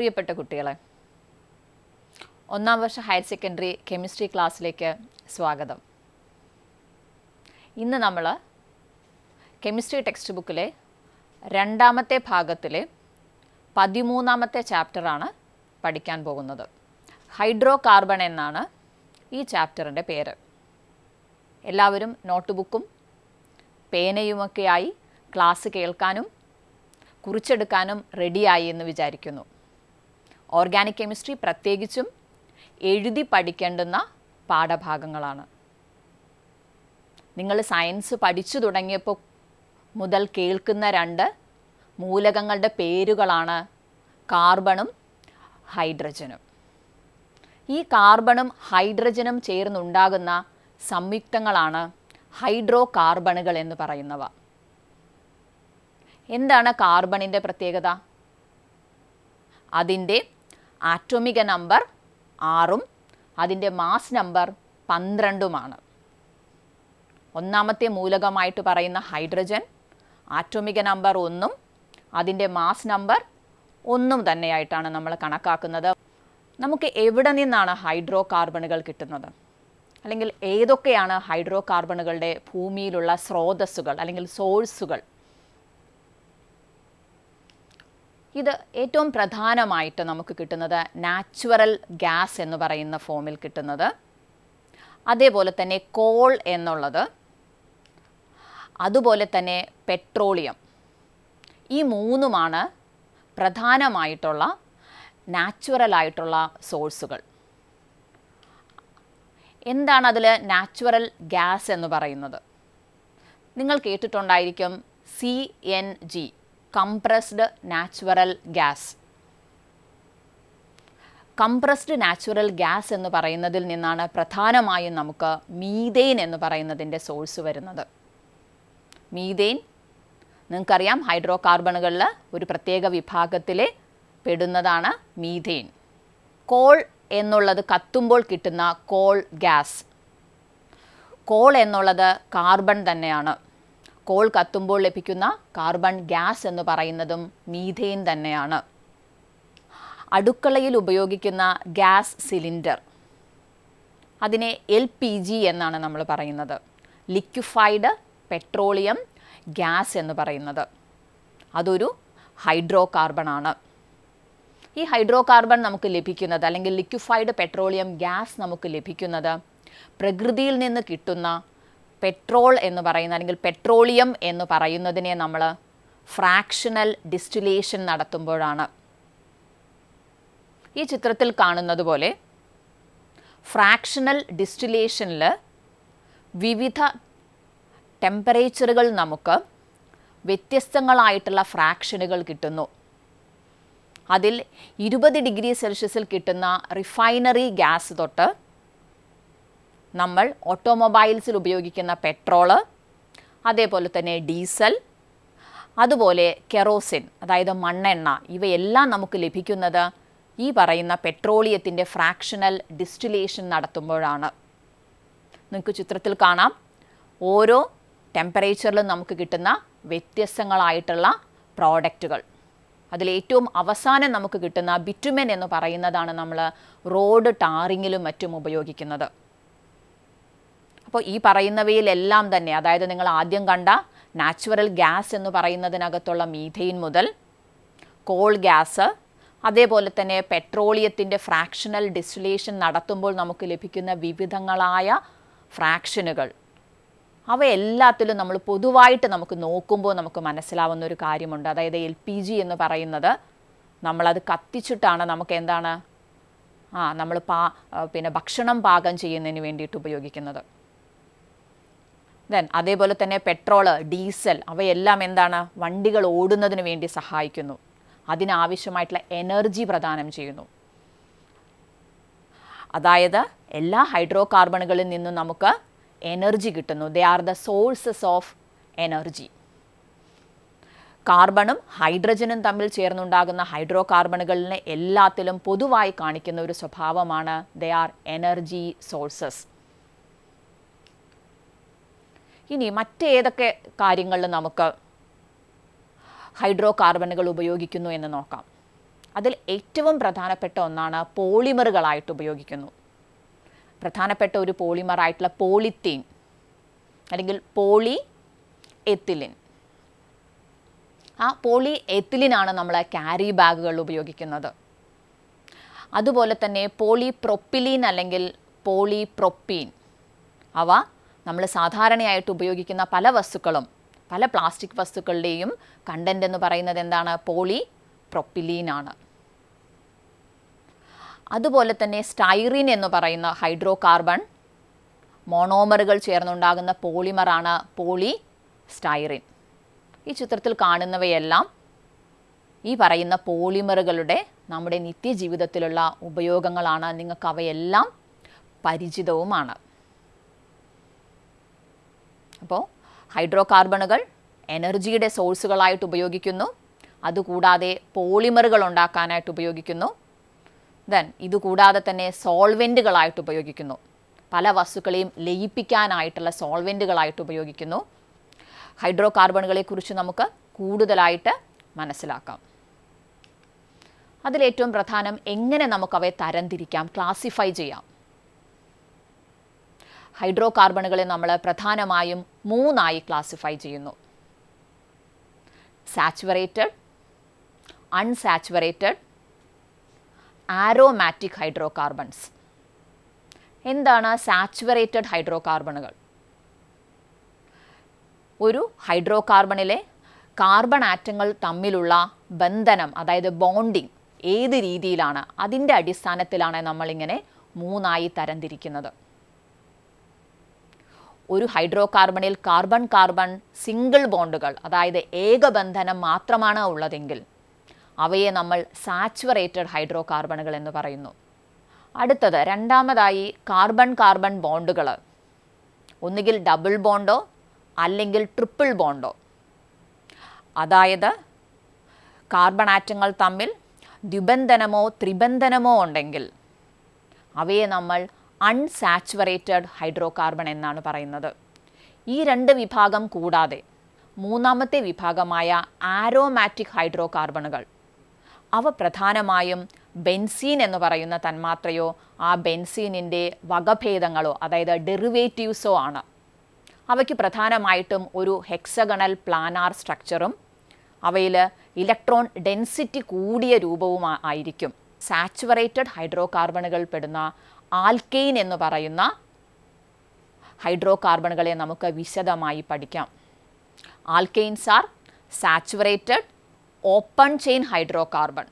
പ്രിയപ്പെട്ട കുട്ടികളെ ഒന്നാം വർഷ ഹയർ സെക്കൻഡറി കെമിസ്ട്രി ക്ലാസ്സിലേക്ക് സ്വാഗതം ഇന്ന് നമ്മൾ കെമിസ്ട്രി ടെക്സ്റ്റ് ബുക്കിലെ രണ്ടാമത്തെ ഭാഗത്തിലെ പതിമൂന്നാമത്തെ ചാപ്റ്ററാണ് പഠിക്കാൻ പോകുന്നത് ഹൈഡ്രോ കാർബൺ എന്നാണ് ഈ ചാപ്റ്ററിൻ്റെ പേര് എല്ലാവരും നോട്ട് ബുക്കും പേനയുമൊക്കെയായി ക്ലാസ് കേൾക്കാനും കുറിച്ചെടുക്കാനും റെഡിയായി എന്ന് വിചാരിക്കുന്നു ഓർഗാനിക് കെമിസ്ട്രി പ്രത്യേകിച്ചും എഴുതി പഠിക്കേണ്ടുന്ന പാഠഭാഗങ്ങളാണ് നിങ്ങൾ സയൻസ് പഠിച്ചു തുടങ്ങിയപ്പോൾ മുതൽ കേൾക്കുന്ന രണ്ട് മൂലകങ്ങളുടെ പേരുകളാണ് കാർബണും ഹൈഡ്രജനും ഈ കാർബണും ഹൈഡ്രജനും ചേർന്നുണ്ടാകുന്ന സംയുക്തങ്ങളാണ് ഹൈഡ്രോ കാർബണുകൾ എന്ന് പറയുന്നവ എന്താണ് കാർബണിൻ്റെ പ്രത്യേകത അതിൻ്റെ ആറ്റോമിക നമ്പർ ആറും അതിൻ്റെ മാസ് നമ്പർ പന്ത്രണ്ടുമാണ് ഒന്നാമത്തെ മൂലകമായിട്ട് പറയുന്ന ഹൈഡ്രജൻ ആറ്റോമിക നമ്പർ ഒന്നും അതിൻ്റെ മാസ് നമ്പർ ഒന്നും തന്നെയായിട്ടാണ് നമ്മൾ കണക്കാക്കുന്നത് നമുക്ക് എവിടെ നിന്നാണ് ഹൈഡ്രോ കാർബണുകൾ കിട്ടുന്നത് അല്ലെങ്കിൽ ഏതൊക്കെയാണ് ഹൈഡ്രോ കാർബണുകളുടെ ഭൂമിയിലുള്ള സ്രോതസ്സുകൾ അല്ലെങ്കിൽ സോഴ്സുകൾ ഇത് ഏറ്റവും പ്രധാനമായിട്ട് നമുക്ക് കിട്ടുന്നത് നാച്ചുറൽ ഗ്യാസ് എന്ന് പറയുന്ന ഫോമിൽ കിട്ടുന്നത് അതേപോലെ തന്നെ കോൾ എന്നുള്ളത് അതുപോലെ തന്നെ പെട്രോളിയം ഈ മൂന്നുമാണ് പ്രധാനമായിട്ടുള്ള നാച്ചുറലായിട്ടുള്ള ആയിട്ടുള്ള സോഴ്സുകൾ എന്താണ് അതിൽ നാച്ചുറൽ ഗ്യാസ് എന്ന് പറയുന്നത് നിങ്ങൾ കേട്ടിട്ടുണ്ടായിരിക്കും C N G compressed natural gas. Compressed natural gas എന്ന് പറയുന്നതിൽ നിന്നാണ് പ്രധാനമായും നമുക്ക് മീതെയിൻ എന്ന് പറയുന്നതിൻ്റെ സോഴ്സ് വരുന്നത് മീതെയിൻ നിങ്ങൾക്കറിയാം ഹൈഡ്രോ കാർബണുകളിൽ ഒരു പ്രത്യേക വിഭാഗത്തിലെ പെടുന്നതാണ് മീതെയിൻ കോൾ എന്നുള്ളത് കത്തുമ്പോൾ കിട്ടുന്ന കോൾ ഗ്യാസ് കോൾ എന്നുള്ളത് കാർബൺ തന്നെയാണ് കോൾ കത്തുമ്പോൾ ലഭിക്കുന്ന കാർബൺ ഗ്യാസ് എന്ന് പറയുന്നതും മീഥെയിൻ തന്നെയാണ് അടുക്കളയിൽ ഉപയോഗിക്കുന്ന ഗ്യാസ് സിലിണ്ടർ അതിനെ എൽ പി ജി എന്നാണ് നമ്മൾ പറയുന്നത് ലിക്വിഫൈഡ് പെട്രോളിയം ഗ്യാസ് എന്ന് പറയുന്നത് അതൊരു ഹൈഡ്രോ കാർബണാണ് ഈ ഹൈഡ്രോ കാർബൺ നമുക്ക് ലഭിക്കുന്നത് അല്ലെങ്കിൽ ലിക്വിഫൈഡ് പെട്രോളിയം ഗ്യാസ് നമുക്ക് ലഭിക്കുന്നത് പ്രകൃതിയിൽ നിന്ന് കിട്ടുന്ന പെട്രോൾ എന്ന് പറയുന്ന അല്ലെങ്കിൽ പെട്രോളിയം എന്ന് പറയുന്നതിനെ നമ്മൾ ഫ്രാക്ഷണൽ ഡിസ്റ്റിലേഷൻ നടത്തുമ്പോഴാണ് ഈ ചിത്രത്തിൽ കാണുന്നത് പോലെ ഫ്രാക്ഷണൽ ഡിസ്റ്റിലേഷനിൽ വിവിധ ടെമ്പറേച്ചറുകൾ നമുക്ക് വ്യത്യസ്തങ്ങളായിട്ടുള്ള ഫ്രാക്ഷനുകൾ കിട്ടുന്നു അതിൽ ഇരുപത് ഡിഗ്രി സെൽഷ്യസിൽ കിട്ടുന്ന റിഫൈനറി ഗ്യാസ് തൊട്ട് നമ്മൾ ഓട്ടോമൊബൈൽസിൽ ഉപയോഗിക്കുന്ന പെട്രോള് അതേപോലെ തന്നെ ഡീസൽ അതുപോലെ കെറോസിൻ അതായത് മണ്ണെണ്ണ ഇവയെല്ലാം നമുക്ക് ലഭിക്കുന്നത് ഈ പറയുന്ന പെട്രോളിയത്തിൻ്റെ ഫ്രാക്ഷണൽ ഡിസ്റ്റിലേഷൻ നടത്തുമ്പോഴാണ് നിങ്ങൾക്ക് ചിത്രത്തിൽ കാണാം ഓരോ ടെമ്പറേച്ചറിലും നമുക്ക് കിട്ടുന്ന വ്യത്യസ്തങ്ങളായിട്ടുള്ള പ്രോഡക്റ്റുകൾ അതിലേറ്റവും അവസാനം നമുക്ക് കിട്ടുന്ന ബിറ്റുമെൻ എന്ന് പറയുന്നതാണ് നമ്മൾ റോഡ് ടാറിങ്ങിലും മറ്റും ഉപയോഗിക്കുന്നത് അപ്പോൾ ഈ പറയുന്നവയിലെല്ലാം തന്നെ അതായത് നിങ്ങൾ ആദ്യം കണ്ട നാച്ചുറൽ ഗ്യാസ് എന്ന് പറയുന്നതിനകത്തുള്ള മീഥെയിൻ മുതൽ കോൾ ഗ്യാസ് അതേപോലെ തന്നെ പെട്രോളിയത്തിൻ്റെ ഫ്രാക്ഷണൽ ഡിസ്റ്റിലേഷൻ നടത്തുമ്പോൾ നമുക്ക് ലഭിക്കുന്ന വിവിധങ്ങളായ ഫ്രാക്ഷനുകൾ അവയെല്ലാത്തിലും നമ്മൾ പൊതുവായിട്ട് നമുക്ക് നോക്കുമ്പോൾ നമുക്ക് മനസ്സിലാവുന്ന ഒരു കാര്യമുണ്ട് അതായത് എൽ പി ജി എന്ന് പറയുന്നത് നമ്മളത് കത്തിച്ചിട്ടാണ് നമുക്ക് എന്താണ് ആ നമ്മൾ പാ പിന്നെ ഭക്ഷണം പാകം ചെയ്യുന്നതിന് വേണ്ടിയിട്ട് ഉപയോഗിക്കുന്നത് ദെൻ അതേപോലെ തന്നെ പെട്രോള് ഡീസൽ അവയെല്ലാം എന്താണ് വണ്ടികൾ ഓടുന്നതിന് വേണ്ടി സഹായിക്കുന്നു അതിനാവശ്യമായിട്ടുള്ള എനർജി പ്രദാനം ചെയ്യുന്നു അതായത് എല്ലാ ഹൈഡ്രോ കാർബണുകളിൽ നിന്നും നമുക്ക് എനർജി കിട്ടുന്നു they are the sources of energy കാർബണും ഹൈഡ്രജനും തമ്മിൽ ചേർന്നുണ്ടാകുന്ന ഹൈഡ്രോ കാർബണുകളിനെ എല്ലാത്തിലും പൊതുവായി കാണിക്കുന്ന ഒരു സ്വഭാവമാണ് ദേ ആർ എനർജി സോഴ്സസ് ഇനി മറ്റേതൊക്കെ കാര്യങ്ങളിൽ നമുക്ക് ഹൈഡ്രോ കാർബണുകൾ ഉപയോഗിക്കുന്നു എന്ന് നോക്കാം അതിൽ ഏറ്റവും പ്രധാനപ്പെട്ട ഒന്നാണ് പോളിമറുകളായിട്ട് ഉപയോഗിക്കുന്നു പ്രധാനപ്പെട്ട ഒരു പോളിമറായിട്ടുള്ള പോളിത്തീൻ അല്ലെങ്കിൽ പോളി എത്തിലിൻ ആ പോളി എത്തിലിനാണ് നമ്മൾ ക്യാരി ബാഗുകൾ ഉപയോഗിക്കുന്നത് അതുപോലെ തന്നെ പോളി പ്രൊപ്പിലീൻ അല്ലെങ്കിൽ പോളി പ്രൊപ്പീൻ അവ നമ്മൾ സാധാരണയായിട്ട് ഉപയോഗിക്കുന്ന പല വസ്തുക്കളും പല പ്ലാസ്റ്റിക് വസ്തുക്കളുടെയും കണ്ടൻ്റ് എന്ന് പറയുന്നത് എന്താണ് പോളി പ്രൊപ്പിലീനാണ് അതുപോലെ തന്നെ സ്റ്റൈറിൻ എന്ന് പറയുന്ന ഹൈഡ്രോ കാർബൺ മോണോമറുകൾ ചേർന്നുണ്ടാകുന്ന പോളിമറാണ് പോളി സ്റ്റൈറിൻ ഈ ചിത്രത്തിൽ കാണുന്നവയെല്ലാം ഈ പറയുന്ന പോളിമറുകളുടെ നമ്മുടെ നിത്യജീവിതത്തിലുള്ള ഉപയോഗങ്ങളാണ് നിങ്ങൾക്ക് അവയെല്ലാം പരിചിതവുമാണ് അപ്പോൾ ഹൈഡ്രോ കാർബണുകൾ എനർജിയുടെ സോഴ്സുകളായിട്ട് ഉപയോഗിക്കുന്നു അതുകൂടാതെ പോളിമറുകൾ ഉണ്ടാക്കാനായിട്ട് ഉപയോഗിക്കുന്നു ദെൻ ഇതുകൂടാതെ തന്നെ സോൾവെൻറ്റുകളായിട്ട് ഉപയോഗിക്കുന്നു പല വസ്തുക്കളെയും ലയിപ്പിക്കാനായിട്ടുള്ള സോൾവെൻറ്റുകളായിട്ട് ഉപയോഗിക്കുന്നു ഹൈഡ്രോ കാർബണുകളെക്കുറിച്ച് നമുക്ക് കൂടുതലായിട്ട് മനസ്സിലാക്കാം അതിലേറ്റവും പ്രധാനം എങ്ങനെ നമുക്കവയെ തരംതിരിക്കാം ക്ലാസിഫൈ ചെയ്യാം ഹൈഡ്രോ കാർബണുകളെ നമ്മൾ പ്രധാനമായും മൂന്നായി ക്ലാസിഫൈ ചെയ്യുന്നു saturated unsaturated aromatic hydrocarbons എന്താണ് സാച്ചുവറേറ്റഡ് ഹൈഡ്രോ കാർബണുകൾ ഒരു ഹൈഡ്രോ കാർബണിലെ കാർബൺ ആറ്റങ്ങൾ തമ്മിലുള്ള ബന്ധനം അതായത് ബോണ്ടിങ് ഏത് രീതിയിലാണ് അതിൻ്റെ അടിസ്ഥാനത്തിലാണ് നമ്മളിങ്ങനെ മൂന്നായി തരംതിരിക്കുന്നത് ഒരു ഹൈഡ്രോ കാർബണിൽ കാർബൺ കാർബൺ സിംഗിൾ ബോണ്ടുകൾ അതായത് ഏകബന്ധനം മാത്രമാണ് ഉള്ളതെങ്കിൽ അവയെ നമ്മൾ സാച്ചുവറേറ്റഡ് ഹൈഡ്രോ കാർബണുകൾ എന്ന് പറയുന്നു അടുത്തത് രണ്ടാമതായി കാർബൺ കാർബൺ ബോണ്ടുകൾ ഒന്നുകിൽ ഡബിൾ ബോണ്ടോ അല്ലെങ്കിൽ ട്രിപ്പിൾ ബോണ്ടോ അതായത് കാർബൺ ആറ്റങ്ങൾ തമ്മിൽ ദ്വിബന്ധനമോ ത്രിബന്ധനമോ ഉണ്ടെങ്കിൽ അവയെ നമ്മൾ അൺസാച്ചുറേറ്റഡ് ഹൈഡ്രോ കാർബൺ എന്നാണ് പറയുന്നത് ഈ രണ്ട് വിഭാഗം കൂടാതെ മൂന്നാമത്തെ വിഭാഗമായ ആരോമാറ്റിക് ഹൈഡ്രോ കാർബണുകൾ അവ പ്രധാനമായും ബെൻസീൻ എന്ന് പറയുന്ന തന്മാത്രയോ ആ ബെൻസീനിൻ്റെ വകഭേദങ്ങളോ അതായത് ഡെറിവേറ്റീവ്സോ ആണ് അവയ്ക്ക് പ്രധാനമായിട്ടും ഒരു ഹെക്സഗണൽ പ്ലാനാർ സ്ട്രക്ചറും അവയിൽ ഇലക്ട്രോൺ ഡെൻസിറ്റി കൂടിയ രൂപവും ആയിരിക്കും സാച്ചുറേറ്റഡ് ഹൈഡ്രോ കാർബണുകൾ പെടുന്ന ആൽക്കെയിൻ എന്ന് പറയുന്ന ഹൈഡ്രോ കാർബണുകളെ നമുക്ക് വിശദമായി പഠിക്കാം alkanes are saturated open chain hydrocarbon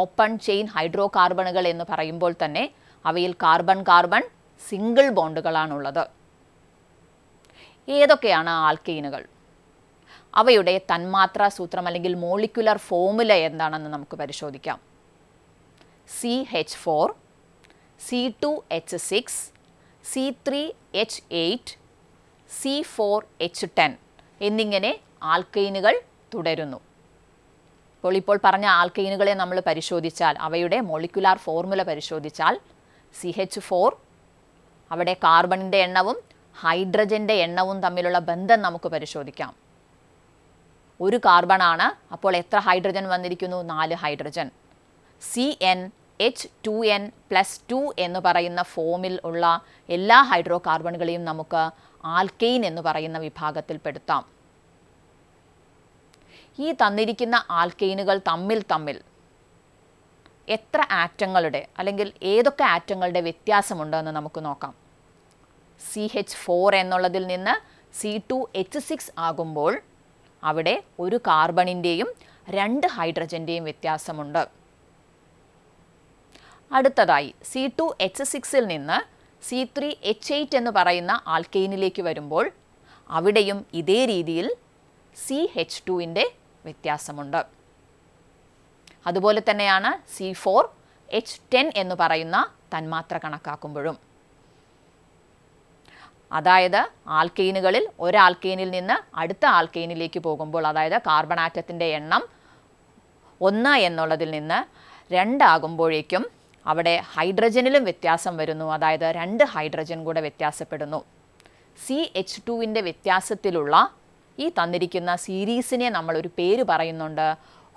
open chain ഹൈഡ്രോ കാർബണുകൾ എന്ന് പറയുമ്പോൾ തന്നെ അവയിൽ കാർബൺ കാർബൺ സിംഗിൾ ബോണ്ടുകളാണുള്ളത് ഏതൊക്കെയാണ് ആൽക്കെയിനുകൾ അവയുടെ തന്മാത്രാ സൂത്രം അല്ലെങ്കിൽ മോളിക്കുലർ ഫോമുല എന്താണെന്ന് നമുക്ക് പരിശോധിക്കാം C H four C2H6, C3H8, C4H10 എന്നിങ്ങനെ ആൽക്കൈനുകൾ തുടരുന്നു അപ്പോൾ ഇപ്പോൾ പറഞ്ഞ ആൽക്കൈനുകളെ നമ്മൾ പരിശോധിച്ചാൽ അവയുടെ മോളിക്കുലാർ ഫോർമുല പരിശോധിച്ചാൽ സി എച്ച് ഫോർ അവിടെ കാർബണിൻ്റെ എണ്ണവും ഹൈഡ്രജൻ്റെ എണ്ണവും തമ്മിലുള്ള ബന്ധം നമുക്ക് പരിശോധിക്കാം ഒരു കാർബണാണ് അപ്പോൾ എത്ര ഹൈഡ്രജൻ വന്നിരിക്കുന്നു നാല് hydrogen C N H two N plus two എന്ന് പറയുന്ന ഫോമിൽ ഉള്ള എല്ലാ ഹൈഡ്രോ കാർബണുകളെയും നമുക്ക് ആൽക്കെയിൻ എന്ന് പറയുന്ന വിഭാഗത്തിൽ പെടുത്താം ഈ തന്നിരിക്കുന്ന ആൽക്കെയിനുകൾ തമ്മിൽ തമ്മിൽ എത്ര ആറ്റങ്ങളുടെ അല്ലെങ്കിൽ ഏതൊക്കെ ആറ്റങ്ങളുടെ വ്യത്യാസമുണ്ടെന്ന് നമുക്ക് നോക്കാം സി എച്ച് ഫോർ എന്നുള്ളതിൽ നിന്ന് സി ടു എച്ച് സിക്സ് ആകുമ്പോൾ അവിടെ ഒരു കാർബണിൻ്റെയും രണ്ട് ഹൈഡ്രജൻ്റെയും വ്യത്യാസമുണ്ട് അടുത്തതായി സി ടു എച്ച് സിക്സിൽ നിന്ന് സി ത്രീ എച്ച് എയ്റ്റ് എന്ന് പറയുന്ന ആൽക്കെയിനിലേക്ക് വരുമ്പോൾ അവിടെയും ഇതേ രീതിയിൽ സി എച്ച് ടുവിൻ്റെ വ്യത്യാസമുണ്ട് അതുപോലെ തന്നെയാണ് സി ഫോർ എച്ച് ടെൻ എന്ന് പറയുന്ന തന്മാത്ര കണക്കാക്കുമ്പോഴും അതായത് ആൽക്കെയിനുകളിൽ ഒരാൽക്കെയിനിൽ നിന്ന് അടുത്ത ആൽക്കെയിനിലേക്ക് പോകുമ്പോൾ അതായത് കാർബൺ ആറ്റത്തിൻ്റെ എണ്ണം ഒന്ന് എന്നുള്ളതിൽ നിന്ന് രണ്ടാകുമ്പോഴേക്കും അവിടെ ഹൈഡ്രജനിലും വ്യത്യാസം വരുന്നു അതായത് രണ്ട് ഹൈഡ്രജൻ കൂടെ വ്യത്യാസപ്പെടുന്നു സി എച്ച് ടുവിൻ്റെ വ്യത്യാസത്തിലുള്ള ഈ തന്നിരിക്കുന്ന സീരീസിനെ നമ്മൾ ഒരു പേര് പറയുന്നുണ്ട്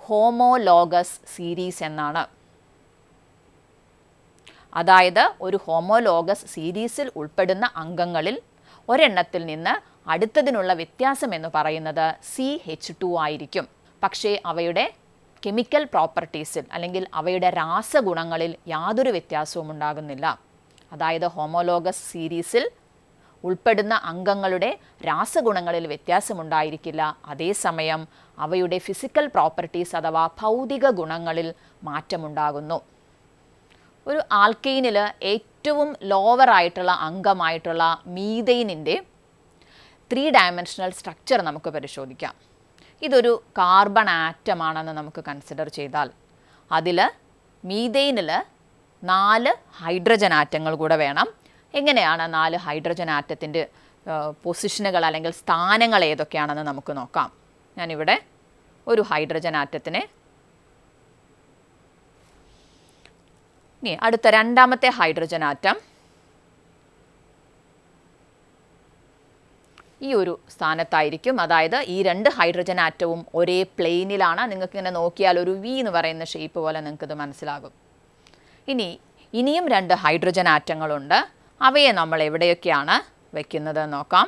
ഹോമോലോഗസ് സീരീസ് എന്നാണ് അതായത് ഒരു ഹോമോലോഗസ് സീരീസിൽ ഉൾപ്പെടുന്ന അംഗങ്ങളിൽ ഒരെണ്ണത്തിൽ നിന്ന് അടുത്തതിനുള്ള വ്യത്യാസം എന്ന് പറയുന്നത് സി എച്ച് ടു ആയിരിക്കും പക്ഷേ അവയുടെ കെമിക്കൽ പ്രോപ്പർട്ടീസിൽ അല്ലെങ്കിൽ അവയുടെ രാസഗുണങ്ങളിൽ യാതൊരു വ്യത്യാസവും ഉണ്ടാകുന്നില്ല അതായത് ഹോമോലോഗസ് സീരീസിൽ ഉൾപ്പെടുന്ന അംഗങ്ങളുടെ രാസഗുണങ്ങളിൽ വ്യത്യാസമുണ്ടായിരിക്കില്ല അതേസമയം അവയുടെ ഫിസിക്കൽ പ്രോപ്പർട്ടീസ് അഥവാ ഭൗതിക ഗുണങ്ങളിൽ മാറ്റമുണ്ടാകുന്നു ഒരു ആൽക്കെയിനിൽ ഏറ്റവും ലോവറായിട്ടുള്ള അംഗമായിട്ടുള്ള മീതെയിനിൻ്റെ ത്രീ ഡയമെൻഷണൽ സ്ട്രക്ചർ നമുക്ക് പരിശോധിക്കാം ഇതൊരു കാർബൺ ആറ്റമാണെന്ന് നമുക്ക് കൺസിഡർ ചെയ്താൽ അതിൽ മീതെയിനിൽ നാല് ഹൈഡ്രജൻ ആറ്റങ്ങൾ കൂടെ വേണം എങ്ങനെയാണ് നാല് ഹൈഡ്രജൻ ആറ്റത്തിൻ്റെ പൊസിഷനുകൾ അല്ലെങ്കിൽ സ്ഥാനങ്ങൾ ഏതൊക്കെയാണെന്ന് നമുക്ക് നോക്കാം ഞാനിവിടെ ഒരു ഹൈഡ്രജൻ ആറ്റത്തിനെ ഇനി അടുത്ത രണ്ടാമത്തെ ഹൈഡ്രജൻ ആറ്റം ഈ ഒരു സ്ഥാനത്തായിരിക്കും അതായത് ഈ രണ്ട് ഹൈഡ്രജൻ ആറ്റവും ഒരേ പ്ലെയിനിലാണ് നിങ്ങൾക്ക് ഇങ്ങനെ നോക്കിയാൽ ഒരു വി എന്ന് പറയുന്ന ഷേപ്പ് പോലെ നിങ്ങൾക്കിത് മനസ്സിലാകും ഇനി ഇനിയും രണ്ട് ഹൈഡ്രജൻ ആറ്റങ്ങളുണ്ട് അവയെ നമ്മൾ എവിടെയൊക്കെയാണ് വയ്ക്കുന്നത് നോക്കാം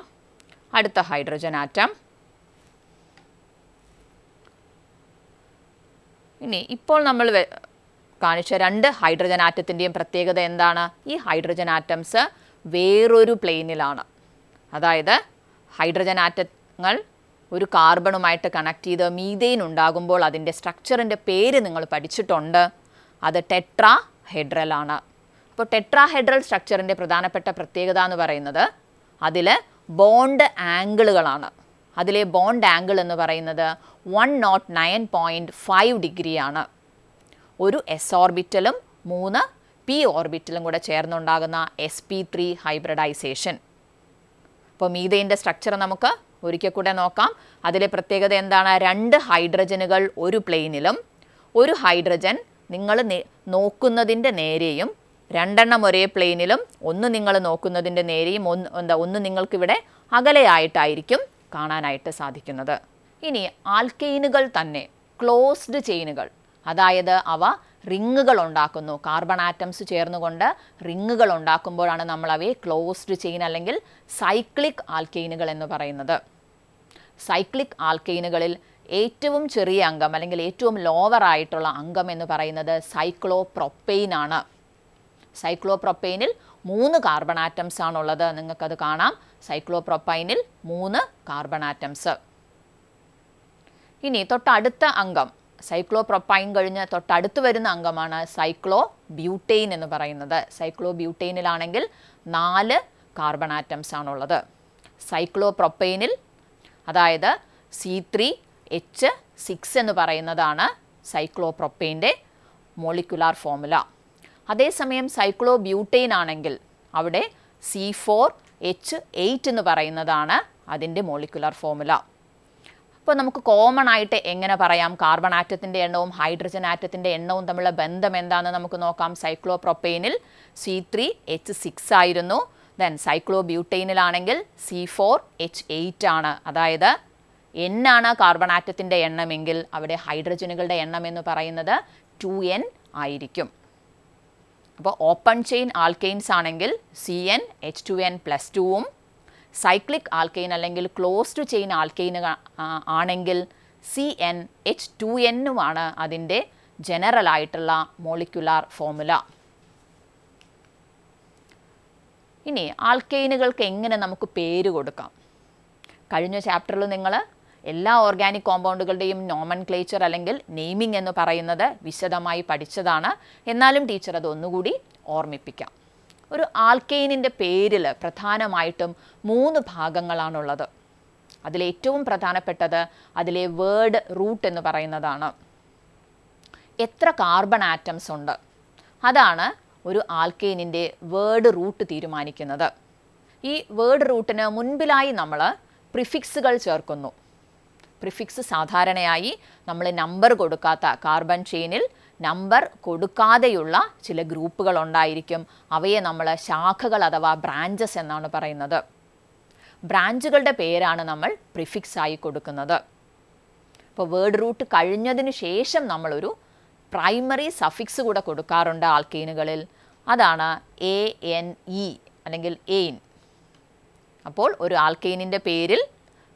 അടുത്ത ഹൈഡ്രജൻ ആറ്റം ഇനി ഇപ്പോൾ നമ്മൾ കാണിച്ച രണ്ട് ഹൈഡ്രജൻ ആറ്റത്തിൻ്റെയും പ്രത്യേകത എന്താണ് ഈ ഹൈഡ്രജൻ ആറ്റംസ് വേറൊരു പ്ലെയിനിലാണ് അതായത് ഹൈഡ്രജൻ ആറ്റങ്ങൾ ഒരു കാർബണുമായിട്ട് കണക്ട് ചെയ്ത് മീതെയിൻ ഉണ്ടാകുമ്പോൾ അതിൻ്റെ സ്ട്രക്ചറിൻ്റെ പേര് നിങ്ങൾ പഠിച്ചിട്ടുണ്ട് അത് ടെട്രാ ഹെഡ്രലാണ് അപ്പോൾ ടെട്രാ ഹെഡ്രൽ സ്ട്രക്ചറിൻ്റെ പ്രധാനപ്പെട്ട പ്രത്യേകത എന്ന് പറയുന്നത് അതിൽ ബോണ്ട് ആംഗിളുകളാണ് അതിലെ ബോണ്ട് ആംഗിൾ എന്ന് പറയുന്നത് one naught nine point five ഡിഗ്രിയാണ് ഒരു എസ് ഓർബിറ്റലും മൂന്ന് പി ഓർബിറ്റലും കൂടെ ചേർന്നുണ്ടാകുന്ന എസ് പി ത്രീ ഹൈബ്രിഡൈസേഷൻ അപ്പോൾ മീതേൻ്റെ സ്ട്രക്ചർ നമുക്ക് ഒരിക്കൽ കൂടെ നോക്കാം അതിലെ പ്രത്യേകത എന്താണ് രണ്ട് ഹൈഡ്രജനുകൾ ഒരു പ്ലെയിനിലും ഒരു ഹൈഡ്രജൻ നിങ്ങൾ നോക്കുന്നതിൻ്റെ നേരെയും രണ്ടെണ്ണം ഒരേ പ്ലെയിനിലും ഒന്ന് നിങ്ങൾ നോക്കുന്നതിൻ്റെ നേരെയും ഒന്ന് എന്താ ഒന്ന് നിങ്ങൾക്കിവിടെ അകലെയായിട്ടായിരിക്കും കാണാനായിട്ട് സാധിക്കുന്നത് ഇനി ആൽക്കെയിനുകൾ തന്നെ ക്ലോസ്ഡ് ചെയിനുകൾ അതായത് അവ റിങ്ങുകൾ ഉണ്ടാക്കുന്നു കാർബൺ ആറ്റംസ് ചേർന്നുകൊണ്ട് റിങ്ങുകൾ ഉണ്ടാക്കുമ്പോഴാണ് നമ്മൾ അവയെ ക്ലോസ്ഡ് ചെയിൻ അല്ലെങ്കിൽ സൈക്ലിക് ആൽക്കെയിനുകൾ എന്ന് പറയുന്നത് സൈക്ലിക് ആൽക്കെയിനുകളിൽ ഏറ്റവും ചെറിയ അംഗം അല്ലെങ്കിൽ ഏറ്റവും ലോവർ ആയിട്ടുള്ള അംഗം എന്ന് പറയുന്നത് പ്രൊപ്പെയിനാണ് ആണ് പ്രൊപ്പെയിനിൽ മൂന്ന് കാർബൺ ആറ്റംസ് ആണുള്ളത് നിങ്ങൾക്കത് കാണാം സൈക്ലോപ്രൊപ്പൈനിൽ മൂന്ന് കാർബൺ ആറ്റംസ് ഇനി തൊട്ടടുത്ത അംഗം സൈക്ലോപ്രൊപ്പൈൻ കഴിഞ്ഞ് തൊട്ടടുത്ത് വരുന്ന അംഗമാണ് സൈക്ലോ ബ്യൂട്ടെയിൻ എന്ന് പറയുന്നത് സൈക്ലോ ബ്യൂട്ടെയിനിലാണെങ്കിൽ നാല് കാർബൺ ആറ്റംസ് ആണുള്ളത് സൈക്ലോ പ്രൊപ്പൈനിൽ അതായത് സി ത്രീ എച്ച് സിക്സ് എന്ന് പറയുന്നതാണ് സൈക്ലോ പ്രൊപ്പൈൻ്റെ മോളിക്കുലാർ ഫോമുല അതേസമയം സൈക്ലോ ബ്യൂട്ടെയിൻ ആണെങ്കിൽ അവിടെ സി ഫോർ എച്ച് എയ്റ്റ് എന്ന് പറയുന്നതാണ് അതിൻ്റെ മോളിക്കുലാർ ഫോമുല ഇപ്പോൾ നമുക്ക് കോമൺ ആയിട്ട് എങ്ങനെ പറയാം കാർബൺ ആറ്റത്തിൻ്റെ എണ്ണവും ഹൈഡ്രജൻ ആറ്റത്തിൻ്റെ എണ്ണവും തമ്മിലുള്ള ബന്ധം എന്താണെന്ന് നമുക്ക് നോക്കാം സൈക്ലോപ്രൊപ്പെയിനിൽ സി ത്രീ എച്ച് സിക്സ് ആയിരുന്നു ദെൻ സൈക്ലോ ആണെങ്കിൽ സി ഫോർ എച്ച് എയ്റ്റ് ആണ് അതായത് എന്നാണ് കാർബൺ ആറ്റത്തിൻ്റെ എണ്ണമെങ്കിൽ അവിടെ ഹൈഡ്രജനുകളുടെ എണ്ണം എന്ന് പറയുന്നത് ടു എൻ ആയിരിക്കും അപ്പോൾ ഓപ്പൺ ചെയിൻ ആൽക്കെയിൻസ് ആണെങ്കിൽ C N H two N plus ടുവും സൈക്ലിക് ആൽക്കെയിൻ അല്ലെങ്കിൽ ക്ലോസ്ഡ് ചെയിൻ ആൽക്കെയിൻ ആണെങ്കിൽ സി എൻ എച്ച് ടു എന്നുമാണ് അതിൻ്റെ ജനറലായിട്ടുള്ള മോളിക്കുലാർ ഫോമുല ഇനി ആൽക്കെയിനുകൾക്ക് എങ്ങനെ നമുക്ക് പേര് കൊടുക്കാം കഴിഞ്ഞ ചാപ്റ്ററിൽ നിങ്ങൾ എല്ലാ ഓർഗാനിക് കോമ്പൗണ്ടുകളുടെയും നോമൻ ക്ലേച്ചർ അല്ലെങ്കിൽ നെയ്മിംഗ് എന്ന് പറയുന്നത് വിശദമായി പഠിച്ചതാണ് എന്നാലും ടീച്ചർ അത് ഒന്നുകൂടി ഓർമ്മിപ്പിക്കാം ഒരു ആൽക്കെയിനിൻ്റെ പേരിൽ പ്രധാനമായിട്ടും മൂന്ന് ഭാഗങ്ങളാണുള്ളത് അതിലേറ്റവും പ്രധാനപ്പെട്ടത് അതിലെ വേർഡ് റൂട്ട് എന്ന് പറയുന്നതാണ് എത്ര കാർബൺ ആറ്റംസ് ഉണ്ട് അതാണ് ഒരു ആൽക്കെയിനിൻ്റെ വേർഡ് റൂട്ട് തീരുമാനിക്കുന്നത് ഈ വേർഡ് റൂട്ടിന് മുൻപിലായി നമ്മൾ പ്രിഫിക്സുകൾ ചേർക്കുന്നു പ്രിഫിക്സ് സാധാരണയായി നമ്മൾ നമ്പർ കൊടുക്കാത്ത കാർബൺ ചെയിനിൽ നമ്പർ കൊടുക്കാതെയുള്ള ചില ഗ്രൂപ്പുകൾ ഉണ്ടായിരിക്കും അവയെ നമ്മൾ ശാഖകൾ അഥവാ ബ്രാഞ്ചസ് എന്നാണ് പറയുന്നത് ബ്രാഞ്ചുകളുടെ പേരാണ് നമ്മൾ പ്രിഫിക്സ് ആയി കൊടുക്കുന്നത് ഇപ്പോൾ വേർഡ് റൂട്ട് കഴിഞ്ഞതിന് ശേഷം നമ്മളൊരു പ്രൈമറി സഫിക്സ് കൂടെ കൊടുക്കാറുണ്ട് ആൽക്കീനുകളിൽ അതാണ് എ എൻ ഇ അല്ലെങ്കിൽ എയിൻ അപ്പോൾ ഒരു ആൽക്കെയിനിൻ്റെ പേരിൽ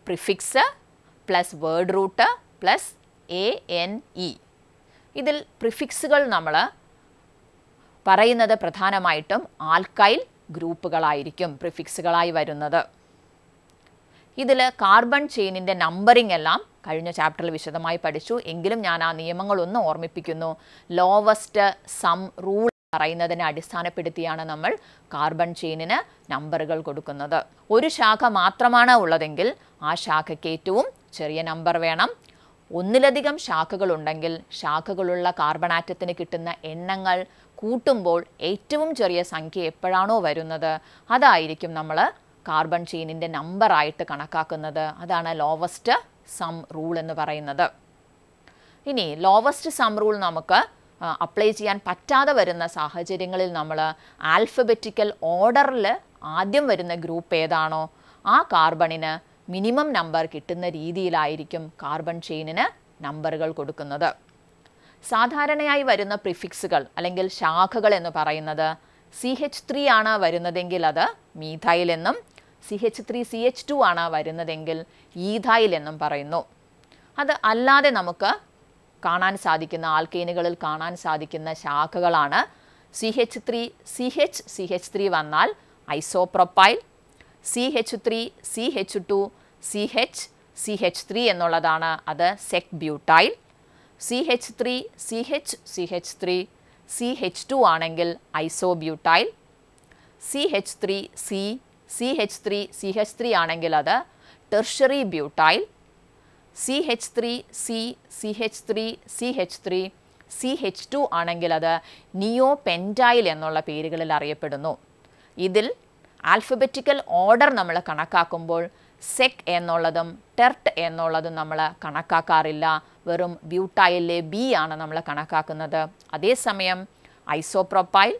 prefix plus word root plus A N E ഇതിൽ പ്രിഫിക്സുകൾ നമ്മൾ പറയുന്നത് പ്രധാനമായിട്ടും ആൽക്കൈൽ ഗ്രൂപ്പുകളായിരിക്കും പ്രിഫിക്സുകളായി വരുന്നത് ഇതിൽ കാർബൺ ചെയിനിൻ്റെ നമ്പറിംഗ് എല്ലാം കഴിഞ്ഞ ചാപ്റ്ററിൽ വിശദമായി പഠിച്ചു എങ്കിലും ഞാൻ ആ നിയമങ്ങളൊന്ന് ഓർമ്മിപ്പിക്കുന്നു ലോവസ്റ്റ് സം റൂൾ പറയുന്നതിനെ അടിസ്ഥാനപ്പെടുത്തിയാണ് നമ്മൾ കാർബൺ ചെയിനിന് നമ്പറുകൾ കൊടുക്കുന്നത് ഒരു ശാഖ മാത്രമാണ് ഉള്ളതെങ്കിൽ ആ ശാഖയ്ക്ക് ഏറ്റവും ചെറിയ നമ്പർ വേണം ഒന്നിലധികം ശാഖകളുണ്ടെങ്കിൽ ശാഖകളുള്ള കാർബണാറ്റത്തിന് കിട്ടുന്ന എണ്ണങ്ങൾ കൂട്ടുമ്പോൾ ഏറ്റവും ചെറിയ സംഖ്യ എപ്പോഴാണോ വരുന്നത് അതായിരിക്കും നമ്മൾ കാർബൺ ചെയിനിൻ്റെ നമ്പറായിട്ട് കണക്കാക്കുന്നത് അതാണ് ലോവസ്റ്റ് സം റൂൾ എന്ന് പറയുന്നത് ഇനി ലോവസ്റ്റ് സം റൂൾ നമുക്ക് അപ്ലൈ ചെയ്യാൻ പറ്റാതെ വരുന്ന സാഹചര്യങ്ങളിൽ നമ്മൾ ആൽഫബറ്റിക്കൽ ഓർഡറിൽ ആദ്യം വരുന്ന ഗ്രൂപ്പ് ഏതാണോ ആ കാർബണിന് മിനിമം നമ്പർ കിട്ടുന്ന രീതിയിലായിരിക്കും കാർബൺ ചെയിനിന് നമ്പറുകൾ കൊടുക്കുന്നത് സാധാരണയായി വരുന്ന പ്രിഫിക്സുകൾ അല്ലെങ്കിൽ ശാഖകൾ എന്ന് പറയുന്നത് സി എച്ച് ത്രീ ആണ് വരുന്നതെങ്കിൽ അത് മീഥൈൽ എന്നും C H three C H two ആണ് വരുന്നതെങ്കിൽ ഈഥൈൽ എന്നും പറയുന്നു അത് അല്ലാതെ നമുക്ക് കാണാൻ സാധിക്കുന്ന ആൽക്കൈനുകളിൽ കാണാൻ സാധിക്കുന്ന ശാഖകളാണ് C H three C H C H three വന്നാൽ isopropyl C H three C H two C H C H three എന്നുള്ളതാണ് അത് sec butyl C H three C H C H three C H two ആണെങ്കിൽ iso isobutyl C H three C C H three C H three ആണെങ്കിൽ അത് tertiary butyl C H three C C H three C H three C H two ആണെങ്കിൽ അത് നിയോ പെൻറ്റൈൽ എന്നുള്ള പേരുകളിൽ അറിയപ്പെടുന്നു ഇതിൽ alphabetical order നമ്മൾ കണക്കാക്കുമ്പോൾ സെക് എന്നുള്ളതും ടെർട്ട് എന്നുള്ളതും നമ്മൾ കണക്കാക്കാറില്ല വെറും ബ്യൂട്ടായിലെ ബി ആണ് നമ്മൾ കണക്കാക്കുന്നത് അതേസമയം ഐസോപ്രൊപ്പൈൽ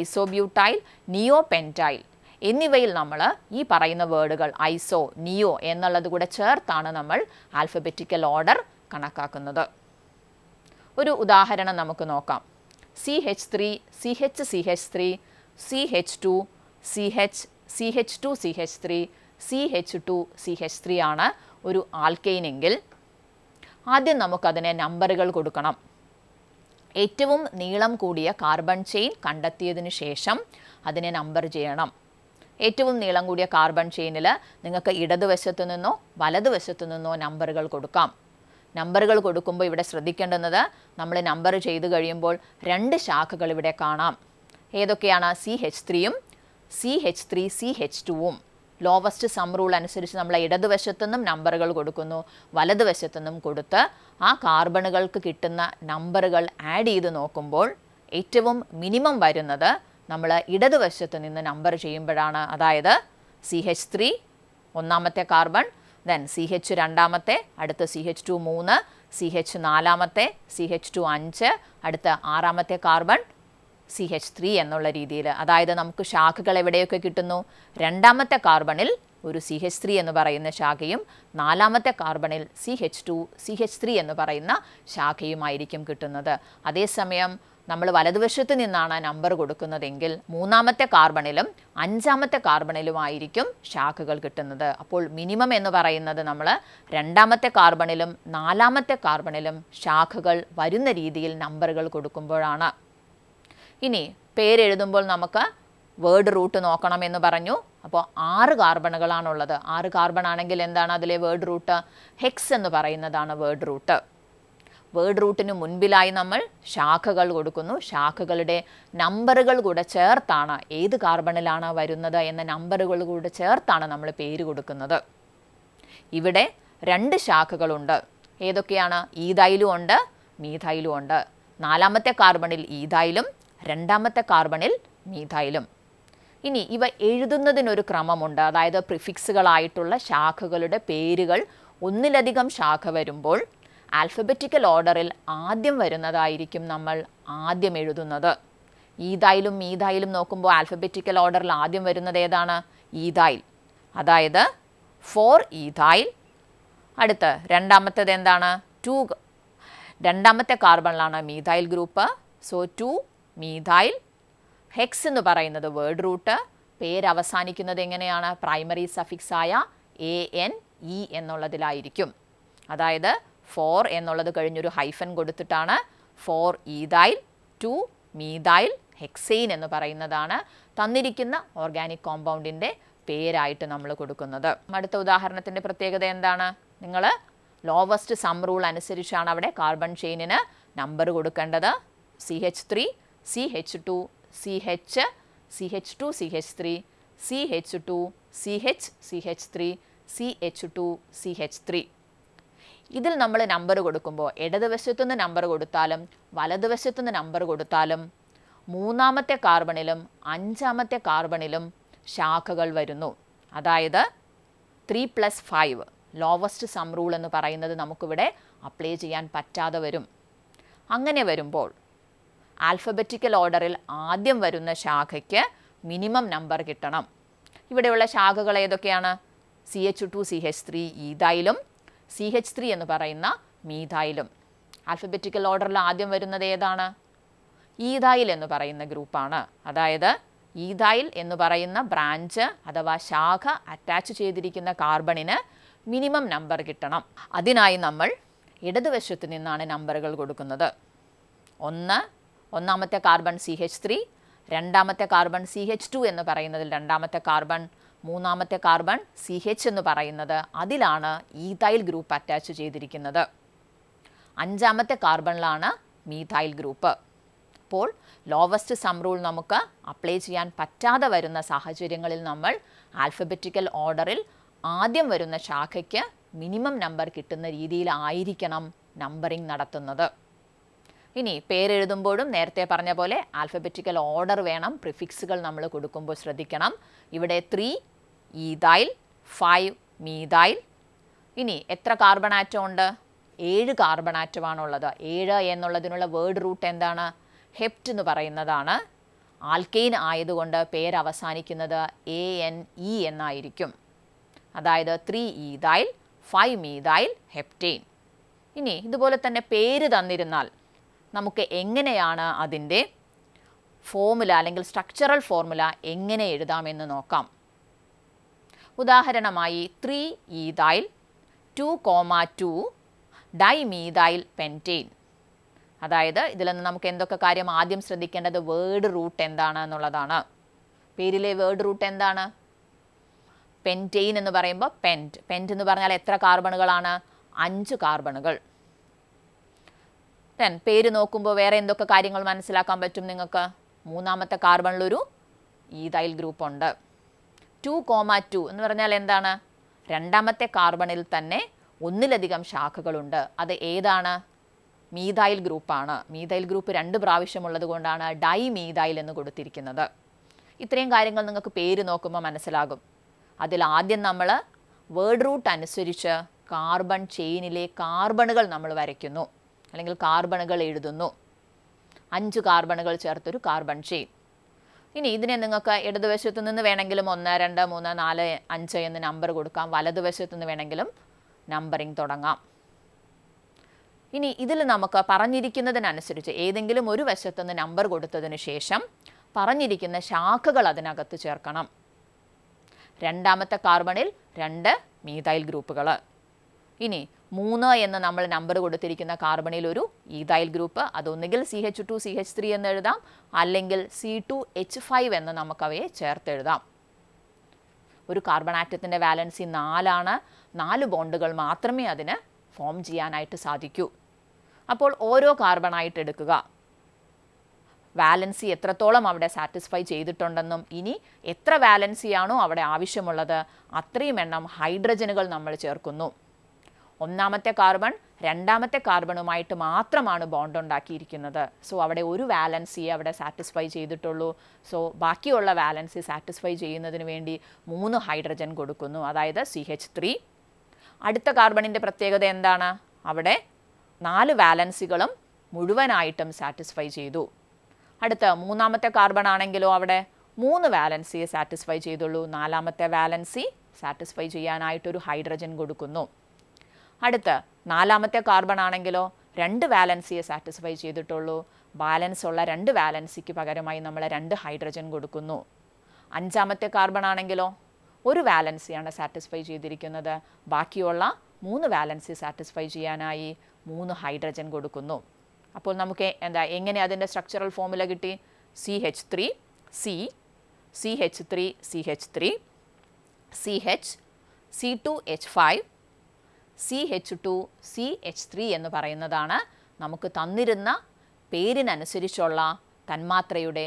ഐസോബ്യൂട്ടൈൽ നിയോ പെൻറ്റൈൽ എന്നിവയിൽ നമ്മൾ ഈ പറയുന്ന വേർഡുകൾ ഐസോ നിയോ എന്നുള്ളത് കൂടെ ചേർത്താണ് നമ്മൾ ആൽഫബറ്റിക്കൽ ഓർഡർ കണക്കാക്കുന്നത് ഒരു ഉദാഹരണം നമുക്ക് നോക്കാം C H three C H C H three C H two CH, CH2, CH3, CH2, CH3 ആണ് ഒരു ആൽക്കെയിനെങ്കിൽ ആദ്യം നമുക്കതിനെ നമ്പറുകൾ കൊടുക്കണം ഏറ്റവും നീളം കൂടിയ കാർബൺ ചെയിൻ കണ്ടെത്തിയതിനു ശേഷം അതിനെ നമ്പർ ചെയ്യണം ഏറ്റവും നീളം കൂടിയ കാർബൺ ചെയിനിൽ നിങ്ങൾക്ക് ഇടതുവശത്തു നിന്നോ വലതുവശത്തു നിന്നോ നമ്പറുകൾ കൊടുക്കാം നമ്പറുകൾ കൊടുക്കുമ്പോൾ ഇവിടെ ശ്രദ്ധിക്കേണ്ടുന്നത് നമ്മൾ നമ്പർ ചെയ്തു കഴിയുമ്പോൾ രണ്ട് ശാഖകൾ ഇവിടെ കാണാം ഏതൊക്കെയാണ് സി എച്ച് ത്രീയും C H three C H ടുവും ലോവസ്റ്റ് സം റൂൾ അനുസരിച്ച് നമ്മൾ ഇടതുവശത്തുനിന്നും നമ്പറുകൾ കൊടുക്കുന്നു വലതുവശത്തുനിന്നും കൊടുത്ത് ആ കാർബണുകൾക്ക് കിട്ടുന്ന നമ്പറുകൾ ആഡ് ചെയ്ത് നോക്കുമ്പോൾ ഏറ്റവും മിനിമം വരുന്നത് നമ്മൾ ഇടതുവശത്ത് നിന്ന് നമ്പർ ചെയ്യുമ്പോഴാണ് അതായത് സി എച്ച് ത്രീ ഒന്നാമത്തെ കാർബൺ ദെൻ സി എച്ച് രണ്ടാമത്തെ അടുത്ത സി എച്ച് ടു മൂന്ന് സി എച്ച് നാലാമത്തെ സി എച്ച് ടു അഞ്ച് അടുത്ത ആറാമത്തെ കാർബൺ സി എച്ച് ത്രീ എന്നുള്ള രീതിയിൽ അതായത് നമുക്ക് ശാഖകൾ എവിടെയൊക്കെ കിട്ടുന്നു രണ്ടാമത്തെ കാർബണിൽ ഒരു സി എച്ച് ത്രീ എന്ന് പറയുന്ന ശാഖയും നാലാമത്തെ കാർബണിൽ C H two C H three എന്ന് പറയുന്ന ശാഖയുമായിരിക്കും കിട്ടുന്നത് അതേസമയം നമ്മൾ വലതുവശത്ത് നിന്നാണ് നമ്പർ കൊടുക്കുന്നതെങ്കിൽ മൂന്നാമത്തെ കാർബണിലും അഞ്ചാമത്തെ കാർബണിലുമായിരിക്കും ശാഖകൾ കിട്ടുന്നത് അപ്പോൾ മിനിമം എന്ന് പറയുന്നത് നമ്മൾ രണ്ടാമത്തെ കാർബണിലും നാലാമത്തെ കാർബണിലും ശാഖകൾ വരുന്ന രീതിയിൽ നമ്പറുകൾ കൊടുക്കുമ്പോഴാണ് ഇനി പേരെഴുതുമ്പോൾ നമുക്ക് വേർഡ് റൂട്ട് നോക്കണമെന്ന് പറഞ്ഞു അപ്പോൾ ആറ് കാർബണുകളാണുള്ളത് ആറ് കാർബൺ ആണെങ്കിൽ എന്താണ് അതിലെ വേർഡ് റൂട്ട് ഹെക്സ് എന്ന് പറയുന്നതാണ് വേർഡ് റൂട്ട് വേർഡ് റൂട്ടിന് മുൻപിലായി നമ്മൾ ശാഖകൾ കൊടുക്കുന്നു ശാഖകളുടെ നമ്പറുകൾ കൂടെ ചേർത്താണ് ഏത് കാർബണിലാണ് വരുന്നത് എന്ന നമ്പറുകൾ കൂടെ ചേർത്താണ് നമ്മൾ പേര് കൊടുക്കുന്നത് ഇവിടെ രണ്ട് ശാഖകളുണ്ട് ഏതൊക്കെയാണ് ഈതൈലും ഉണ്ട് മീഥൈലും ഉണ്ട് നാലാമത്തെ കാർബണിൽ ഈതൈലും രണ്ടാമത്തെ കാർബണിൽ മീഥൈലും ഇനി ഇവ എഴുതുന്നതിനൊരു ക്രമമുണ്ട് അതായത് പ്രിഫിക്സുകളായിട്ടുള്ള ശാഖകളുടെ പേരുകൾ ഒന്നിലധികം ശാഖ വരുമ്പോൾ ആൽഫബറ്റിക്കൽ ഓർഡറിൽ ആദ്യം വരുന്നതായിരിക്കും നമ്മൾ ആദ്യം എഴുതുന്നത് ഈതായിലും മീതായിലും നോക്കുമ്പോൾ ആൽഫബറ്റിക്കൽ ഓർഡറിൽ ആദ്യം വരുന്നത് ഏതാണ് ഈതായിൽ അതായത് ഫോർ ഈതായിൽ അടുത്ത് രണ്ടാമത്തേത് എന്താണ് ടു രണ്ടാമത്തെ കാർബണിലാണ് methyl group so two methyl hex എന്ന് പറയുന്നത് വേർഡ് റൂട്ട് പേര് അവസാനിക്കുന്നത് എങ്ങനെയാണ് പ്രൈമറി സഫിക്സായ എ എൻ ഇ എന്നുള്ളതിലായിരിക്കും അതായത് ഫോർ എന്നുള്ളത് കഴിഞ്ഞൊരു ഹൈഫൻ കൊടുത്തിട്ടാണ് four ethyl two methyl hexane എന്ന് പറയുന്നതാണ് തന്നിരിക്കുന്ന ഓർഗാനിക് കോമ്പൗണ്ടിൻ്റെ പേരായിട്ട് നമ്മൾ കൊടുക്കുന്നത് അടുത്ത ഉദാഹരണത്തിൻ്റെ പ്രത്യേകത എന്താണ് നിങ്ങൾ ലോവസ്റ്റ് സം റൂൾ അനുസരിച്ചാണ് അവിടെ കാർബൺ ചെയിനിന് നമ്പർ കൊടുക്കേണ്ടത് C H three CH2, CH, CH2, CH3, CH2, CH, CH3, CH2, CH3. ഇതിൽ നമ്മൾ നമ്പർ കൊടുക്കുമ്പോൾ നിന്ന് നമ്പർ കൊടുത്താലും നിന്ന് നമ്പർ കൊടുത്താലും മൂന്നാമത്തെ കാർബണിലും അഞ്ചാമത്തെ കാർബണിലും ശാഖകൾ വരുന്നു അതായത് three plus five lowest sum rule എന്ന് പറയുന്നത് നമുക്കിവിടെ അപ്ലൈ ചെയ്യാൻ പറ്റാതെ വരും അങ്ങനെ വരുമ്പോൾ ആൽഫബറ്റിക്കൽ ഓർഡറിൽ ആദ്യം വരുന്ന ശാഖയ്ക്ക് മിനിമം നമ്പർ കിട്ടണം ഇവിടെയുള്ള ശാഖകൾ ഏതൊക്കെയാണ് C H two C H three ഈതായിലും സി എച്ച് ത്രീ എന്ന് പറയുന്ന മീതായിലും ആൽഫബറ്റിക്കൽ ഓർഡറിൽ ആദ്യം വരുന്നത് ഏതാണ് ഈതായിൽ എന്ന് പറയുന്ന ഗ്രൂപ്പാണ് അതായത് ഈതായിൽ എന്ന് പറയുന്ന ബ്രാഞ്ച് അഥവാ ശാഖ അറ്റാച്ച് ചെയ്തിരിക്കുന്ന കാർബണിന് മിനിമം നമ്പർ കിട്ടണം അതിനായി നമ്മൾ ഇടതുവശത്ത് നിന്നാണ് നമ്പറുകൾ കൊടുക്കുന്നത് ഒന്ന് ഒന്നാമത്തെ കാർബൺ സി എച്ച് ത്രീ രണ്ടാമത്തെ കാർബൺ സി എച്ച് ടു എന്ന് പറയുന്നതിൽ രണ്ടാമത്തെ കാർബൺ മൂന്നാമത്തെ കാർബൺ സി എച്ച് എന്ന് പറയുന്നത് അതിലാണ് ഈതൈൽ ഗ്രൂപ്പ് അറ്റാച്ച് ചെയ്തിരിക്കുന്നത് അഞ്ചാമത്തെ കാർബണിലാണ് മീഥൈൽ ഗ്രൂപ്പ് അപ്പോൾ ലോവസ്റ്റ് സം റൂൾ നമുക്ക് അപ്ലൈ ചെയ്യാൻ പറ്റാതെ വരുന്ന സാഹചര്യങ്ങളിൽ നമ്മൾ ആൽഫബറ്റിക്കൽ ഓർഡറിൽ ആദ്യം വരുന്ന ശാഖയ്ക്ക് മിനിമം നമ്പർ കിട്ടുന്ന രീതിയിലായിരിക്കണം നമ്പറിംഗ് നടത്തുന്നത് ഇനി പേരെഴുതുമ്പോഴും നേരത്തെ പറഞ്ഞ പോലെ ആൽഫബറ്റിക്കൽ ഓർഡർ വേണം പ്രിഫിക്സുകൾ നമ്മൾ കൊടുക്കുമ്പോൾ ശ്രദ്ധിക്കണം ഇവിടെ ത്രീ ഈതായിൽ ഫൈവ് മീതായിൽ ഇനി എത്ര കാർബൺ ആറ്റം ഉണ്ട് ഏഴ് കാർബൺ ആറ്റമാണുള്ളത് ഏഴ് എന്നുള്ളതിനുള്ള വേർഡ് റൂട്ട് എന്താണ് ഹെപ്റ്റ് എന്ന് പറയുന്നതാണ് ആൽക്കെയിൻ ആയതുകൊണ്ട് പേര് അവസാനിക്കുന്നത് എ എൻ ഇ എന്നായിരിക്കും അതായത് three ethyl five methyl heptane ഇനി ഇതുപോലെ തന്നെ പേര് തന്നിരുന്നാൽ നമുക്ക് എങ്ങനെയാണ് അതിൻ്റെ ഫോർമുല അല്ലെങ്കിൽ സ്ട്രക്ചറൽ ഫോർമുല എങ്ങനെ എഴുതാമെന്ന് നോക്കാം ഉദാഹരണമായി three ethyl two comma two dimethyl pentane അതായത് ഇതിൽ നിന്ന് നമുക്ക് എന്തൊക്കെ കാര്യം ആദ്യം ശ്രദ്ധിക്കേണ്ടത് വേർഡ് റൂട്ട് എന്താണ് എന്നുള്ളതാണ് പേരിലെ വേർഡ് റൂട്ട് എന്താണ് പെൻറ്റെയിൻ എന്ന് പറയുമ്പോൾ പെൻറ്റ് പെൻറ്റ് എന്ന് പറഞ്ഞാൽ എത്ര കാർബണുകളാണ് അഞ്ച് കാർബണുകൾ ദെൻ പേര് നോക്കുമ്പോൾ വേറെ എന്തൊക്കെ കാര്യങ്ങൾ മനസ്സിലാക്കാൻ പറ്റും നിങ്ങൾക്ക് മൂന്നാമത്തെ കാർബണിലൊരു ഈതൈൽ ഗ്രൂപ്പ് ഉണ്ട് ടു കോമ ടു എന്ന് പറഞ്ഞാൽ എന്താണ് രണ്ടാമത്തെ കാർബണിൽ തന്നെ ഒന്നിലധികം ശാഖകളുണ്ട് അത് ഏതാണ് മീതായിൽ ഗ്രൂപ്പാണ് മീതായിൽ ഗ്രൂപ്പ് രണ്ട് പ്രാവശ്യമുള്ളത് കൊണ്ടാണ് ഡൈ മീതായിൽ എന്ന് കൊടുത്തിരിക്കുന്നത് ഇത്രയും കാര്യങ്ങൾ നിങ്ങൾക്ക് പേര് നോക്കുമ്പോൾ മനസ്സിലാകും അതിൽ ആദ്യം നമ്മൾ വേർഡ് റൂട്ട് അനുസരിച്ച് കാർബൺ ചെയിനിലെ കാർബണുകൾ നമ്മൾ വരയ്ക്കുന്നു അല്ലെങ്കിൽ കാർബണുകൾ എഴുതുന്നു അഞ്ച് കാർബണുകൾ ചേർത്തൊരു കാർബൺ ചെയിൻ ഇനി ഇതിനെ നിങ്ങൾക്ക് ഇടതുവശത്തു നിന്ന് വേണമെങ്കിലും ഒന്ന് രണ്ട് മൂന്ന് നാല് അഞ്ച് എന്ന് നമ്പർ കൊടുക്കാം വലതുവശത്തു നിന്ന് വേണമെങ്കിലും നമ്പറിംഗ് തുടങ്ങാം ഇനി ഇതിൽ നമുക്ക് പറഞ്ഞിരിക്കുന്നതിനനുസരിച്ച് ഏതെങ്കിലും ഒരു വശത്തുനിന്ന് നമ്പർ കൊടുത്തതിന് ശേഷം പറഞ്ഞിരിക്കുന്ന ശാഖകൾ അതിനകത്ത് ചേർക്കണം രണ്ടാമത്തെ കാർബണിൽ രണ്ട് മീതൈൽ ഗ്രൂപ്പുകൾ ഇനി മൂന്ന് എന്ന് നമ്മൾ നമ്പർ കൊടുത്തിരിക്കുന്ന കാർബണിൽ ഒരു ഈതൈൽ ഗ്രൂപ്പ് അതൊന്നുകിൽ C H two C H three എന്ന് എഴുതാം അല്ലെങ്കിൽ സി ടു എച്ച് ഫൈവ് എന്ന് നമുക്കവയെ ചേർത്തെഴുതാം ഒരു കാർബൺ ആറ്റത്തിൻ്റെ വാലൻസി നാലാണ് നാല് ബോണ്ടുകൾ മാത്രമേ അതിന് ഫോം ചെയ്യാനായിട്ട് സാധിക്കൂ അപ്പോൾ ഓരോ കാർബണായിട്ട് എടുക്കുക വാലൻസി എത്രത്തോളം അവിടെ സാറ്റിസ്ഫൈ ചെയ്തിട്ടുണ്ടെന്നും ഇനി എത്ര വാലൻസിയാണോ അവിടെ ആവശ്യമുള്ളത് അത്രയും എണ്ണം ഹൈഡ്രജനുകൾ നമ്മൾ ചേർക്കുന്നു ഒന്നാമത്തെ കാർബൺ രണ്ടാമത്തെ കാർബണുമായിട്ട് മാത്രമാണ് ബോണ്ട് ഉണ്ടാക്കിയിരിക്കുന്നത് സോ അവിടെ ഒരു വാലൻസിയെ അവിടെ സാറ്റിസ്ഫൈ ചെയ്തിട്ടുള്ളൂ സോ ബാക്കിയുള്ള വാലൻസി സാറ്റിസ്ഫൈ ചെയ്യുന്നതിന് വേണ്ടി മൂന്ന് ഹൈഡ്രജൻ കൊടുക്കുന്നു അതായത് സി എച്ച് ത്രീ അടുത്ത കാർബണിൻ്റെ പ്രത്യേകത എന്താണ് അവിടെ നാല് വാലൻസികളും മുഴുവനായിട്ടും സാറ്റിസ്ഫൈ ചെയ്തു അടുത്ത മൂന്നാമത്തെ കാർബൺ ആണെങ്കിലോ അവിടെ മൂന്ന് വാലൻസിയെ സാറ്റിസ്ഫൈ ചെയ്തുള്ളൂ നാലാമത്തെ വാലൻസി സാറ്റിസ്ഫൈ ചെയ്യാനായിട്ടൊരു ഹൈഡ്രജൻ കൊടുക്കുന്നു അടുത്ത് നാലാമത്തെ കാർബൺ ആണെങ്കിലോ രണ്ട് വാലൻസിയെ സാറ്റിസ്ഫൈ ചെയ്തിട്ടുള്ളൂ ബാലൻസ് ഉള്ള രണ്ട് വാലൻസിക്ക് പകരമായി നമ്മൾ രണ്ട് ഹൈഡ്രജൻ കൊടുക്കുന്നു അഞ്ചാമത്തെ കാർബൺ ആണെങ്കിലോ ഒരു വാലൻസിയാണ് സാറ്റിസ്ഫൈ ചെയ്തിരിക്കുന്നത് ബാക്കിയുള്ള മൂന്ന് വാലൻസി സാറ്റിസ്ഫൈ ചെയ്യാനായി മൂന്ന് ഹൈഡ്രജൻ കൊടുക്കുന്നു അപ്പോൾ നമുക്ക് എന്താ എങ്ങനെ അതിൻ്റെ സ്ട്രക്ചറൽ ഫോമുല കിട്ടി C H three C C H three C H three C H C two H five C H two C H three എന്ന് പറയുന്നതാണ് നമുക്ക് തന്നിരുന്ന പേരിനനുസരിച്ചുള്ള തന്മാത്രയുടെ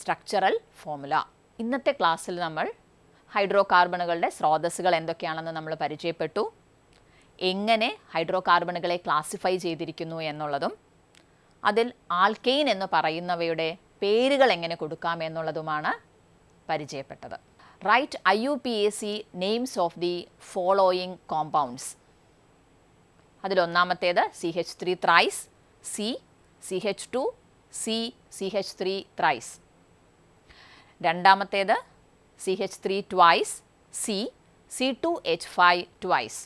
സ്ട്രക്ചറൽ ഫോമുല ഇന്നത്തെ ക്ലാസ്സിൽ നമ്മൾ ഹൈഡ്രോ കാർബണുകളുടെ സ്രോതസ്സുകൾ എന്തൊക്കെയാണെന്ന് നമ്മൾ പരിചയപ്പെട്ടു എങ്ങനെ ഹൈഡ്രോ കാർബണുകളെ ക്ലാസിഫൈ ചെയ്തിരിക്കുന്നു എന്നുള്ളതും അതിൽ ആൽക്കെയിൻ എന്ന് പറയുന്നവയുടെ പേരുകൾ എങ്ങനെ കൊടുക്കാം എന്നുള്ളതുമാണ് പരിചയപ്പെട്ടത് write I U P A C names of the following compounds അതിലൊന്നാമത്തേത് C H three thrice C C H two C C H three thrice രണ്ടാമത്തേത് C H three twice C C two H five twice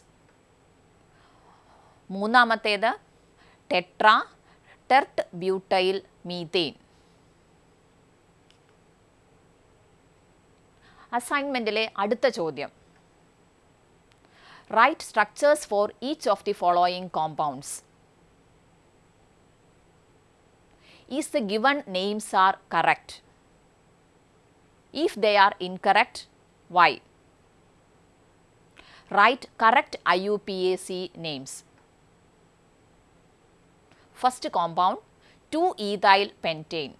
മൂന്നാമത്തേത് tetra tert butyl methane അസൈൻമെൻറ്റിലെ അടുത്ത ചോദ്യം Write structures for each of the following compounds. Is the given names are correct? If they are incorrect, why? Write correct IUPAC names. First compound 2 ethyl pentane.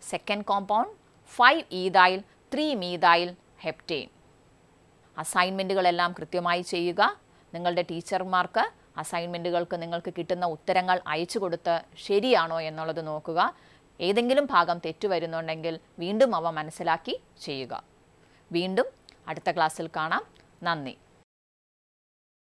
Second compound 5 ethyl 3 methyl heptane. അസൈൻമെൻറ്റുകളെല്ലാം കൃത്യമായി ചെയ്യുക നിങ്ങളുടെ ടീച്ചർമാർക്ക് അസൈൻമെൻറ്റുകൾക്ക് നിങ്ങൾക്ക് കിട്ടുന്ന ഉത്തരങ്ങൾ അയച്ചു കൊടുത്ത് ശരിയാണോ എന്നുള്ളത് നോക്കുക ഏതെങ്കിലും ഭാഗം തെറ്റുവരുന്നുണ്ടെങ്കിൽ വീണ്ടും അവ മനസ്സിലാക്കി ചെയ്യുക വീണ്ടും അടുത്ത ക്ലാസ്സിൽ കാണാം നന്ദി